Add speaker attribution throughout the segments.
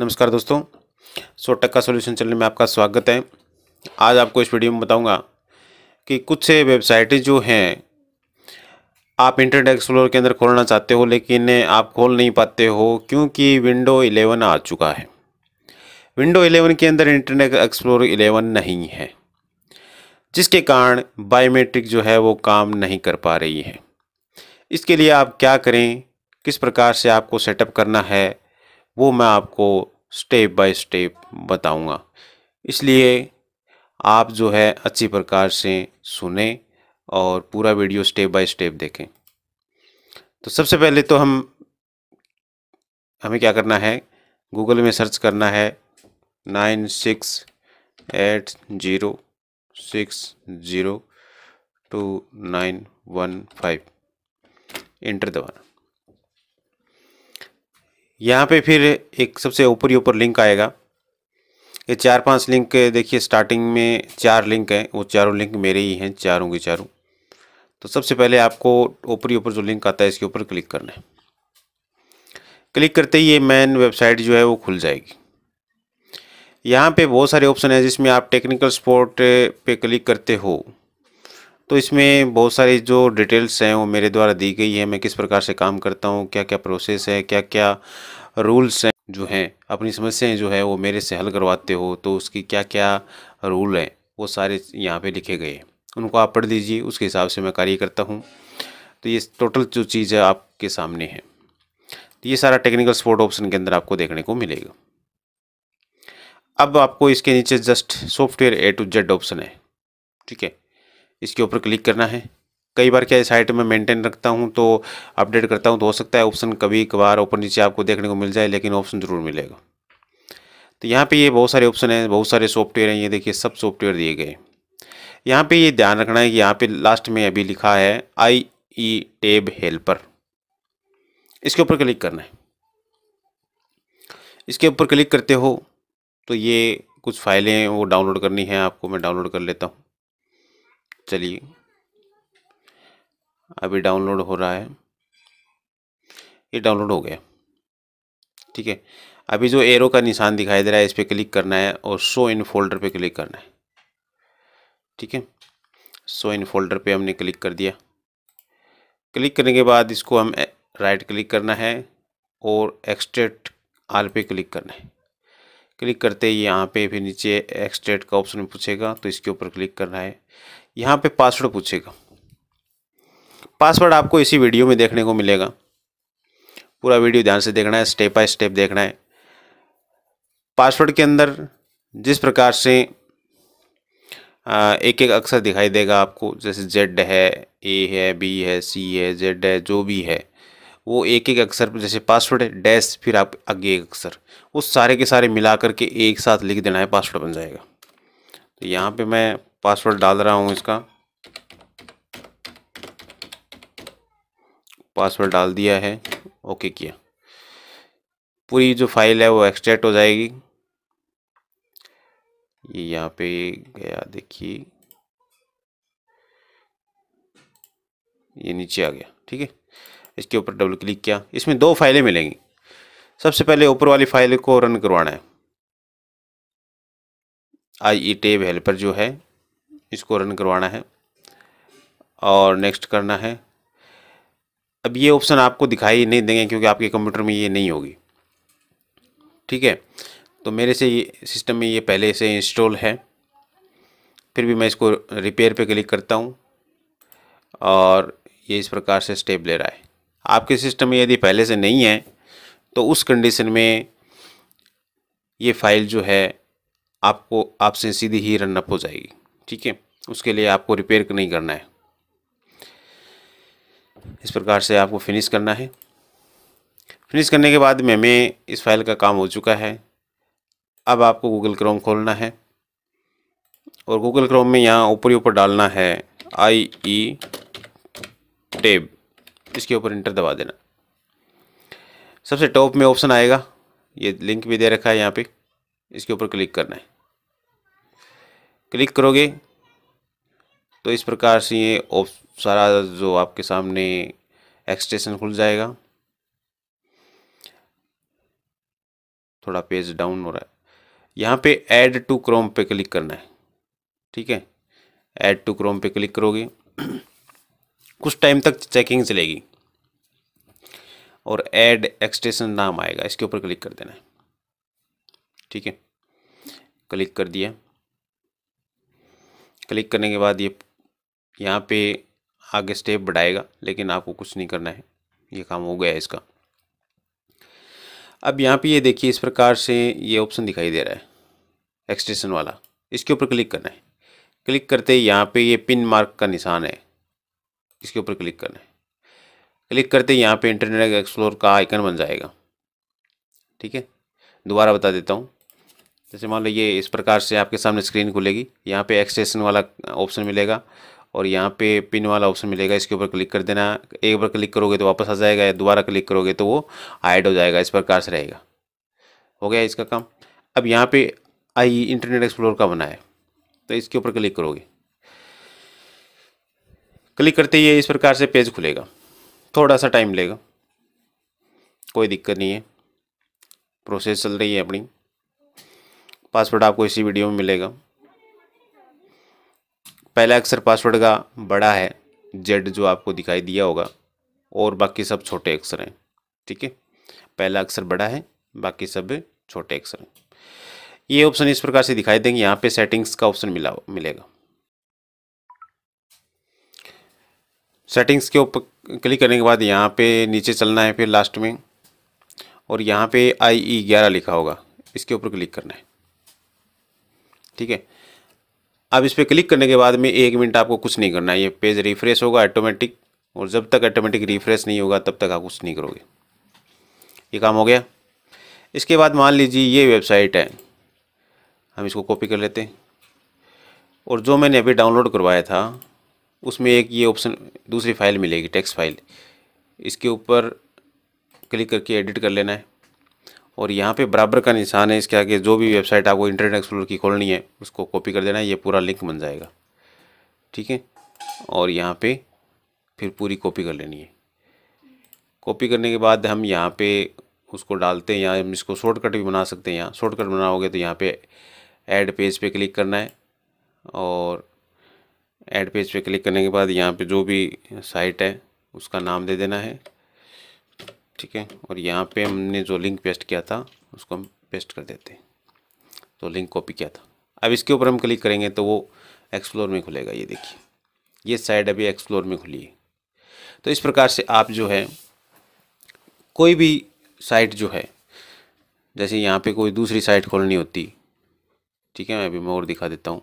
Speaker 1: नमस्कार दोस्तों सो टक्का solution channel में आपका स्वागत है आज आपको इस वीडियो में बताऊंगा कि कुछ वेबसाइटें जो हैं आप इंटरनेट एक्सप्लोर के अंदर खोलना चाहते हो लेकिन आप खोल नहीं पाते हो क्योंकि विंडो 11 आ चुका है विंडो 11 के अंदर इंटरनेट एक्सप्लोर 11 नहीं है जिसके कारण बायोमेट्रिक जो है वो काम नहीं कर पा रही है इसके लिए आप क्या करें किस प्रकार से आपको सेटअप करना है वो मैं आपको स्टेप बाय स्टेप बताऊंगा इसलिए आप जो है अच्छी प्रकार से सुने और पूरा वीडियो स्टेप बाय स्टेप देखें तो सबसे पहले तो हम हमें क्या करना है गूगल में सर्च करना है nine six eight zero six zero two nine one five enter दबाना यहाँ पे फिर एक सबसे ऊपर ऊपर लिंक आएगा ये चार पांच लिंक देखिए स्टार्टिंग में चार लिंक हैं वो चारों लिंक मेरे ही हैं चारों के चारों तो सबसे पहले आपको ऊपरी ऊपर जो लिंक आता है इसके ऊपर क्लिक करना है क्लिक करते ही ये मेन वेबसाइट जो है वो खुल जाएगी यहाँ पे बहुत सारे ऑप्शन हैं जिसमें आप टेक्निकल सपोर्ट पे क्लिक करते हो तो इसमें बहुत सारी जो डिटेल्स हैं वो मेरे द्वारा दी गई है मैं किस प्रकार से काम करता हूँ क्या क्या प्रोसेस है क्या क्या रूल्स हैं जो हैं अपनी समस्याएं जो है वो मेरे से हल करवाते हो तो उसकी क्या क्या रूल हैं वो सारे यहाँ पे लिखे गए हैं उनको आप पढ़ लीजिए उसके हिसाब से मैं कार्य करता हूँ तो ये टोटल जो चीज़ है आपके सामने है तो ये सारा टेक्निकल सपोर्ट ऑप्शन के अंदर आपको देखने को मिलेगा अब आपको इसके नीचे just software A to Z option है ठीक है इसके ऊपर क्लिक करना है कई बार क्या साइट में मेंटेन रखता हूँ तो अपडेट करता हूँ तो हो सकता है ऑप्शन कभी कभार ऊपर नीचे आपको देखने को मिल जाए लेकिन ऑप्शन ज़रूर मिलेगा तो यहाँ पे ये बहुत सारे ऑप्शन हैं बहुत सारे सॉफ्टवेयर हैं ये देखिए सब सॉफ्टवेयर दिए गए यहाँ पे ये ध्यान रखना है कि यहाँ पे लास्ट में अभी लिखा है आई ई टेब हेल्पर इसके ऊपर क्लिक करना है इसके ऊपर क्लिक करते हो तो ये कुछ फाइलें वो डाउनलोड करनी है आपको मैं डाउनलोड कर लेता हूँ चलिए अभी डाउनलोड हो रहा है ये डाउनलोड हो गया ठीक है अभी जो एरो का निशान दिखाई दे रहा है इस पर क्लिक करना है और शो इन फोल्डर पे क्लिक करना है ठीक है शो इन फोल्डर पे हमने क्लिक कर दिया क्लिक करने के बाद इसको हम राइट क्लिक करना है और एक्सट्रेट आल पे क्लिक करना है क्लिक करते ही यहाँ पे फिर नीचे एक्सट्रेट का ऑप्शन पूछेगा तो इसके ऊपर क्लिक करना है यहाँ पे पासवर्ड पूछेगा पासवर्ड आपको इसी वीडियो में देखने को मिलेगा पूरा वीडियो ध्यान से देखना है स्टेप बाय स्टेप देखना है पासवर्ड के अंदर जिस प्रकार से एक एक अक्षर दिखाई देगा आपको जैसे जेड है ए है बी है सी है जेड है जो भी है वो एक एक अक्षर जैसे पासवर्ड है डैश फिर आप आगे एक अक्षर वो सारे के सारे मिला करके एक साथ लिख देना है पासवर्ड बन जाएगा तो यहाँ पे मैं पासवर्ड डाल रहा हूँ इसका पासवर्ड डाल दिया है ओके किया पूरी जो फाइल है वो एक्सट्रैक्ट हो जाएगी ये यहाँ पे गया देखिए ये नीचे आ गया ठीक है इसके ऊपर डबल क्लिक किया इसमें दो फाइलें मिलेंगी सबसे पहले ऊपर वाली फाइल को रन करवाना है आई ई टेब हेल्पर जो है इसको रन करवाना है और नेक्स्ट करना है अब ये ऑप्शन आपको दिखाई नहीं देंगे क्योंकि आपके कंप्यूटर में ये नहीं होगी ठीक है तो मेरे से ये सिस्टम में ये पहले से इंस्टॉल है फिर भी मैं इसको रिपेयर पे क्लिक करता हूँ और ये इस प्रकार से स्टेप ले रहा है आपके सिस्टम में यदि पहले से नहीं है तो उस कंडीशन में ये फ़ाइल जो है आपको आपसे सीधी ही रन अप हो जाएगी ठीक है उसके लिए आपको रिपेयर नहीं करना है इस प्रकार से आपको फिनिश करना है फिनिश करने के बाद में में इस फाइल का काम हो चुका है अब आपको गूगल क्रोम खोलना है और गूगल क्रोम में यहाँ ऊपर ही ऊपर डालना है आई ई टेब इसके ऊपर इंटर दबा देना सबसे टॉप में ऑप्शन आएगा ये लिंक भी दे रखा है यहाँ पे इसके ऊपर क्लिक करना है क्लिक करोगे तो इस प्रकार से ये ऑप सारा जो आपके सामने एक्सटेशन खुल जाएगा थोड़ा पेज डाउन हो रहा है यहाँ पे ऐड टू क्रोम पे क्लिक करना है ठीक है ऐड टू क्रोम पे क्लिक करोगे कुछ टाइम तक चेकिंग चलेगी और ऐड एक्सटेशन नाम आएगा इसके ऊपर क्लिक कर देना है ठीक है क्लिक कर दिया क्लिक करने के बाद ये यहाँ पे आगे स्टेप बढ़ाएगा लेकिन आपको कुछ नहीं करना है ये काम हो गया है इसका अब यहाँ पे ये देखिए इस प्रकार से ये ऑप्शन दिखाई दे रहा है एक्सटेंशन वाला इसके ऊपर क्लिक करना है क्लिक करते ही यहाँ पे ये पिन मार्क का निशान है इसके ऊपर क्लिक करना है क्लिक करते यहाँ पे इंटरनेट एक्सप्लोर का आइकन बन जाएगा ठीक है दोबारा बता देता हूँ जैसे मान लो ये इस प्रकार से आपके सामने स्क्रीन खुलेगी यहाँ पे एक्सटेंशन वाला ऑप्शन मिलेगा और यहाँ पे पिन वाला ऑप्शन मिलेगा इसके ऊपर क्लिक कर देना एक बार क्लिक करोगे तो वापस आ जाएगा या दोबारा क्लिक करोगे तो वो ऐड हो जाएगा इस प्रकार से रहेगा हो गया इसका काम अब यहाँ पे आई इंटरनेट एक्सप्लोर का बना है तो इसके ऊपर क्लिक करोगे क्लिक करते ही इस प्रकार से पेज खुलेगा थोड़ा सा टाइम लेगा कोई दिक्कत नहीं है प्रोसेस चल रही है अपनी पासवर्ड आपको इसी वीडियो में मिलेगा पहला अक्सर पासवर्ड का बड़ा है जेड जो आपको दिखाई दिया होगा और बाकी सब छोटे अक्षर हैं ठीक है पहला अक्षर बड़ा है बाकी सब छोटे अक्षर हैं ये ऑप्शन इस प्रकार से दिखाई देंगे यहाँ पे सेटिंग्स का ऑप्शन मिला मिलेगा सेटिंग्स के ऊपर क्लिक करने के बाद यहाँ पे नीचे चलना है फिर लास्ट में और यहाँ पे आई ई e ग्यारह लिखा होगा इसके ऊपर क्लिक करना है ठीक है अब इस पर क्लिक करने के बाद में एक मिनट आपको कुछ नहीं करना है ये पेज रिफ्रेश होगा ऑटोमेटिक और जब तक ऑटोमेटिक रिफ्रेश नहीं होगा तब तक आप कुछ नहीं करोगे ये काम हो गया इसके बाद मान लीजिए ये वेबसाइट है हम इसको कॉपी कर लेते हैं और जो मैंने अभी डाउनलोड करवाया था उसमें एक ये ऑप्शन दूसरी फाइल मिलेगी टेक्स्ट फाइल इसके ऊपर क्लिक करके एडिट कर लेना है और यहाँ पे बराबर का निशान है इसके आगे जो भी वेबसाइट आपको इंटरनेट एक्सप्लोर की खोलनी है उसको कॉपी कर देना है ये पूरा लिंक बन जाएगा ठीक है और यहाँ पे फिर पूरी कॉपी कर लेनी है कॉपी करने के बाद हम यहाँ पे उसको डालते हैं यहाँ हम इसको शॉर्टकट भी बना सकते हैं यहाँ शॉर्टकट बनाओगे तो यहाँ पर एड पेज पे क्लिक करना है और ऐड पेज पे क्लिक करने के बाद यहाँ पर जो भी साइट है उसका नाम दे देना है ठीक है और यहाँ पे हमने जो लिंक पेस्ट किया था उसको हम पेस्ट कर देते हैं तो लिंक कॉपी किया था अब इसके ऊपर हम क्लिक करेंगे तो वो एक्सप्लोर में खुलेगा ये देखिए ये साइड अभी एक्सप्लोर में खुली है तो इस प्रकार से आप जो है कोई भी साइट जो है जैसे यहाँ पे कोई दूसरी साइट खोलनी होती ठीक है मैं अभी मैं और दिखा देता हूँ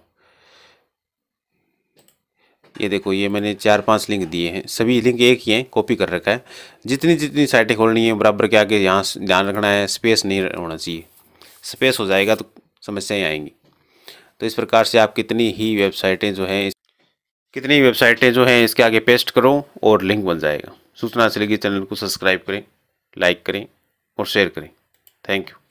Speaker 1: ये देखो ये मैंने चार पांच लिंक दिए हैं सभी लिंक एक ही हैं कॉपी कर रखा है जितनी जितनी साइटें खोलनी है बराबर के आगे यहाँ ध्यान रखना है स्पेस नहीं होना चाहिए स्पेस हो जाएगा तो समस्याएँ आएंगी तो इस प्रकार से आप कितनी ही वेबसाइटें जो हैं कितनी वेबसाइटें जो हैं इसके आगे पेस्ट करो और लिंक बन जाएगा सूचना से लेकर चैनल को सब्सक्राइब करें लाइक करें और शेयर करें थैंक यू